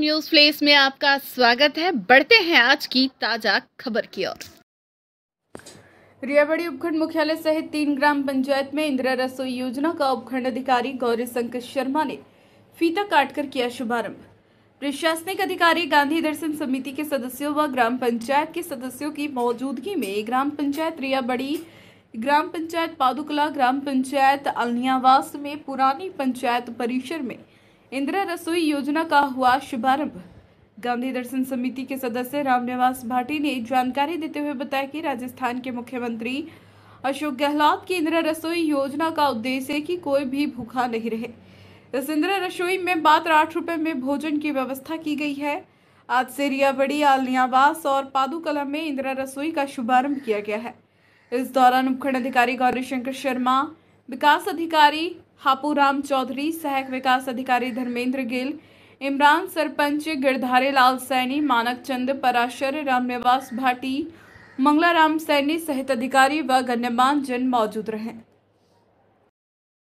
news place में आपका स्वागत है बढ़ते हैं आज की ताजा खबर की ओर रियाबड़ी उपखंड मुख्यालय सहित तीन ग्राम पंचायत में इंदिरा रसोई योजना का उपखंड अधिकारी गौरी शंकर शर्मा ने फीता काटकर किया शुभारंभ प्रशासनिक अधिकारी गांधी दर्शन समिति के सदस्यों व ग्राम पंचायत के सदस्यों की मौजूदगी में ग्राम पंचायत रियाबड़ी ग्राम पंचायत पादुकला ग्राम पंचायत अलनियावास में पुरानी पंचायत परिसर में इंदिरा रसोई योजना का हुआ शुभारंभ गांधी दर्शन समिति के सदस्य रामनिवास भाटी ने जानकारी देते हुए बताया कि राजस्थान के मुख्यमंत्री अशोक गहलोत की इंदिरा रसोई योजना का उद्देश्य है कि कोई भी भूखा नहीं रहे इस इंदिरा रसोई में मात्र आठ रुपये में भोजन की व्यवस्था की गई है आज से रियाबड़ी आलनियावास और पादुकला में इंदिरा रसोई का शुभारंभ किया गया है इस दौरान उपखंड अधिकारी गौरीशंकर शर्मा विकास अधिकारी हापूराम चौधरी सहायक विकास अधिकारी धर्मेंद्र गिल इमरान सरपंच गिरधारी लाल सैनी मानक चंद पराशर रामनिवास भाटी मंगलाराम सैनी सहित अधिकारी व गण्यमान जन मौजूद रहे